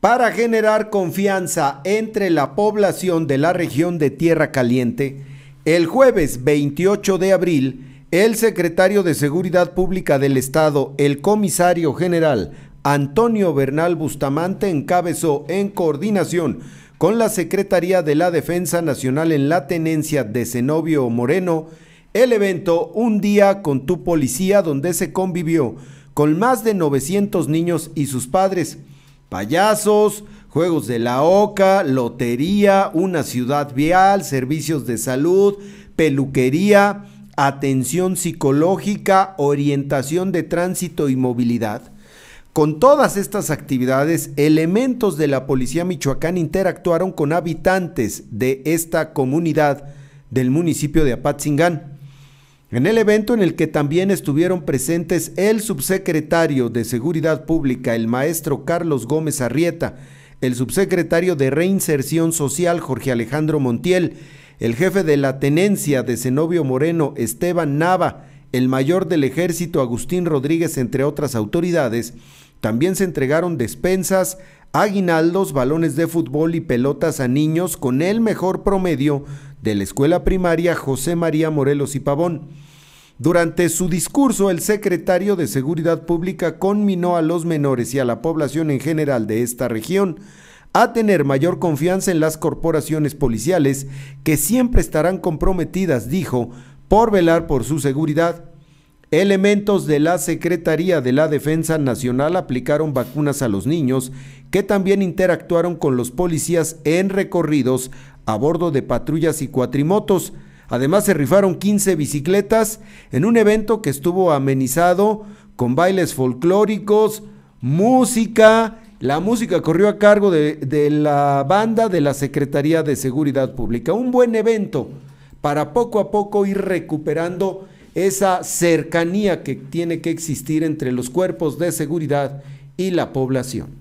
Para generar confianza entre la población de la región de Tierra Caliente, el jueves 28 de abril, el secretario de Seguridad Pública del Estado, el comisario general Antonio Bernal Bustamante, encabezó en coordinación con la Secretaría de la Defensa Nacional en la tenencia de Zenobio Moreno el evento Un día con tu policía donde se convivió con más de 900 niños y sus padres payasos, juegos de la OCA, lotería, una ciudad vial, servicios de salud, peluquería, atención psicológica, orientación de tránsito y movilidad. Con todas estas actividades, elementos de la Policía Michoacán interactuaron con habitantes de esta comunidad del municipio de Apatzingán en el evento en el que también estuvieron presentes el subsecretario de Seguridad Pública, el maestro Carlos Gómez Arrieta, el subsecretario de Reinserción Social, Jorge Alejandro Montiel, el jefe de la tenencia de Zenobio Moreno, Esteban Nava, el mayor del ejército, Agustín Rodríguez, entre otras autoridades, también se entregaron despensas, aguinaldos, balones de fútbol y pelotas a niños con el mejor promedio de la escuela primaria José María Morelos y Pavón. Durante su discurso, el secretario de Seguridad Pública conminó a los menores y a la población en general de esta región a tener mayor confianza en las corporaciones policiales que siempre estarán comprometidas, dijo, por velar por su seguridad Elementos de la Secretaría de la Defensa Nacional aplicaron vacunas a los niños que también interactuaron con los policías en recorridos a bordo de patrullas y cuatrimotos. Además se rifaron 15 bicicletas en un evento que estuvo amenizado con bailes folclóricos, música. La música corrió a cargo de, de la banda de la Secretaría de Seguridad Pública. Un buen evento para poco a poco ir recuperando esa cercanía que tiene que existir entre los cuerpos de seguridad y la población.